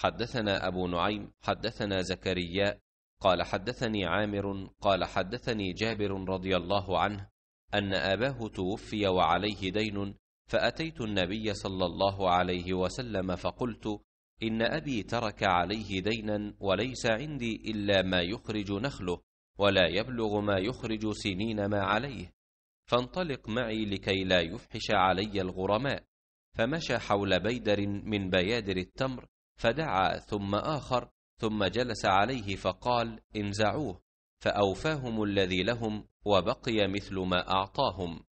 حدثنا أبو نعيم حدثنا زكريا قال حدثني عامر قال حدثني جابر رضي الله عنه أن أباه توفي وعليه دين فأتيت النبي صلى الله عليه وسلم فقلت إن أبي ترك عليه دينا وليس عندي إلا ما يخرج نخله ولا يبلغ ما يخرج سنين ما عليه فانطلق معي لكي لا يفحش علي الغرماء فمشى حول بيدر من بيادر التمر فدعا ثم آخر ثم جلس عليه فقال انزعوه فأوفاهم الذي لهم وبقي مثل ما أعطاهم